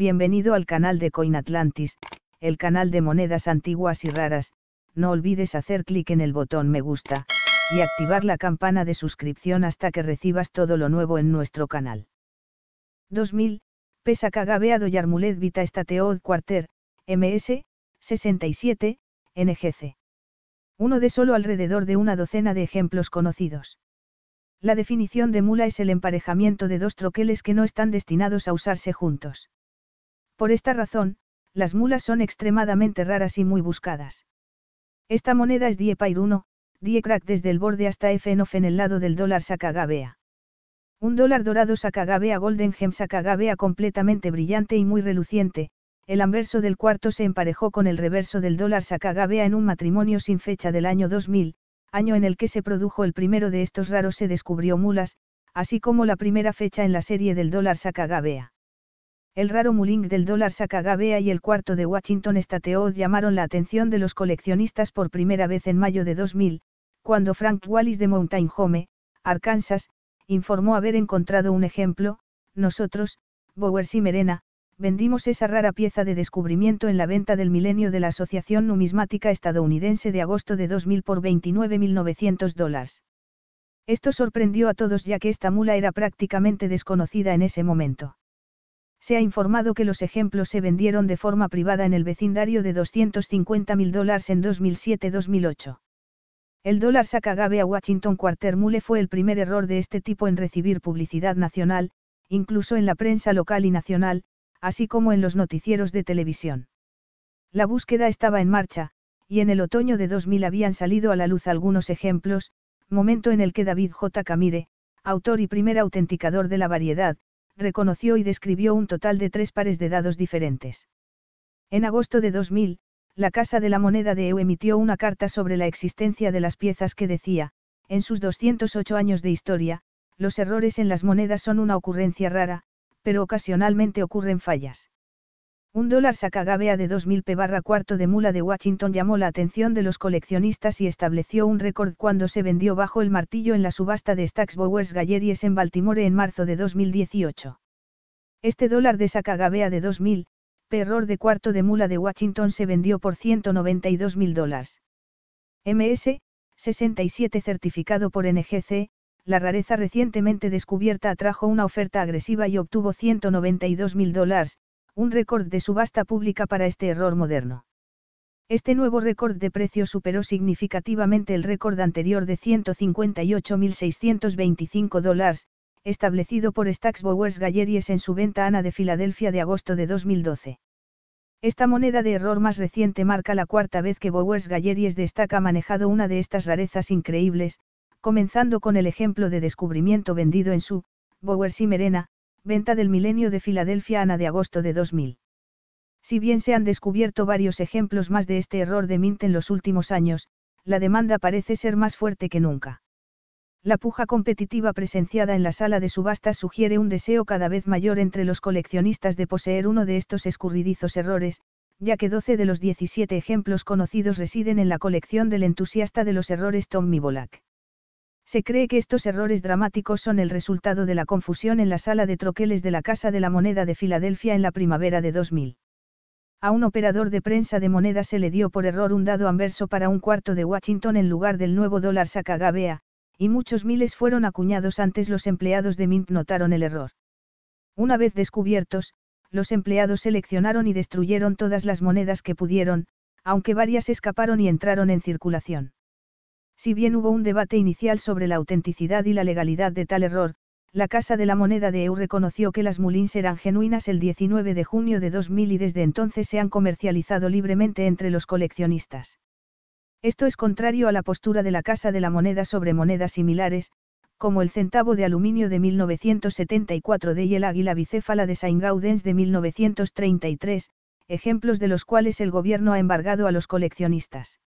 Bienvenido al canal de Coin Atlantis, el canal de monedas antiguas y raras, no olvides hacer clic en el botón me gusta, y activar la campana de suscripción hasta que recibas todo lo nuevo en nuestro canal. 2000, Pesa Kagabeado Yarmulet Vita Estateod Quarter, MS, 67, NGC. Uno de solo alrededor de una docena de ejemplos conocidos. La definición de mula es el emparejamiento de dos troqueles que no están destinados a usarse juntos. Por esta razón, las mulas son extremadamente raras y muy buscadas. Esta moneda es Die Pair 1, Die Crack desde el borde hasta FNOF en el lado del dólar Sakagabea. Un dólar dorado Sakagabea Golden Gem Sakagabea completamente brillante y muy reluciente, el anverso del cuarto se emparejó con el reverso del dólar Sakagabea en un matrimonio sin fecha del año 2000, año en el que se produjo el primero de estos raros se descubrió mulas, así como la primera fecha en la serie del dólar Sakagabea. El raro muling del dólar Sacagawea y el cuarto de Washington Estateod llamaron la atención de los coleccionistas por primera vez en mayo de 2000, cuando Frank Wallis de Mountain Home, Arkansas, informó haber encontrado un ejemplo, nosotros, Bowers y Merena, vendimos esa rara pieza de descubrimiento en la venta del milenio de la Asociación Numismática Estadounidense de agosto de 2000 por 29.900 dólares. Esto sorprendió a todos ya que esta mula era prácticamente desconocida en ese momento se ha informado que los ejemplos se vendieron de forma privada en el vecindario de 250 mil dólares en 2007-2008. El dólar Sacagabe a Washington Mule fue el primer error de este tipo en recibir publicidad nacional, incluso en la prensa local y nacional, así como en los noticieros de televisión. La búsqueda estaba en marcha, y en el otoño de 2000 habían salido a la luz algunos ejemplos, momento en el que David J. Camire, autor y primer autenticador de la variedad, reconoció y describió un total de tres pares de dados diferentes. En agosto de 2000, la Casa de la Moneda de EU emitió una carta sobre la existencia de las piezas que decía, en sus 208 años de historia, los errores en las monedas son una ocurrencia rara, pero ocasionalmente ocurren fallas. Un dólar sacagabea de 2.000 p barra cuarto de mula de Washington llamó la atención de los coleccionistas y estableció un récord cuando se vendió bajo el martillo en la subasta de Stacks Bowers Galleries en Baltimore en marzo de 2018. Este dólar de sacagabea de 2.000, p error de cuarto de mula de Washington se vendió por 192.000 dólares. MS, 67 certificado por NGC, la rareza recientemente descubierta atrajo una oferta agresiva y obtuvo 192.000 dólares, un récord de subasta pública para este error moderno. Este nuevo récord de precio superó significativamente el récord anterior de 158.625 dólares, establecido por Stacks Bowers Galleries en su venta Ana de Filadelfia de agosto de 2012. Esta moneda de error más reciente marca la cuarta vez que Bowers Galleries destaca ha manejado una de estas rarezas increíbles, comenzando con el ejemplo de descubrimiento vendido en su, Bowers y Merena, Venta del Milenio de Filadelfia Ana de agosto de 2000. Si bien se han descubierto varios ejemplos más de este error de Mint en los últimos años, la demanda parece ser más fuerte que nunca. La puja competitiva presenciada en la sala de subastas sugiere un deseo cada vez mayor entre los coleccionistas de poseer uno de estos escurridizos errores, ya que 12 de los 17 ejemplos conocidos residen en la colección del entusiasta de los errores Tom Mibolak. Se cree que estos errores dramáticos son el resultado de la confusión en la sala de troqueles de la Casa de la Moneda de Filadelfia en la primavera de 2000. A un operador de prensa de moneda se le dio por error un dado anverso para un cuarto de Washington en lugar del nuevo dólar Sacagawea, y muchos miles fueron acuñados antes los empleados de Mint notaron el error. Una vez descubiertos, los empleados seleccionaron y destruyeron todas las monedas que pudieron, aunque varias escaparon y entraron en circulación. Si bien hubo un debate inicial sobre la autenticidad y la legalidad de tal error, la Casa de la Moneda de EU reconoció que las mulins eran genuinas el 19 de junio de 2000 y desde entonces se han comercializado libremente entre los coleccionistas. Esto es contrario a la postura de la Casa de la Moneda sobre monedas similares, como el centavo de aluminio de 1974 de y el águila bicéfala de Saint Gaudens de 1933, ejemplos de los cuales el gobierno ha embargado a los coleccionistas.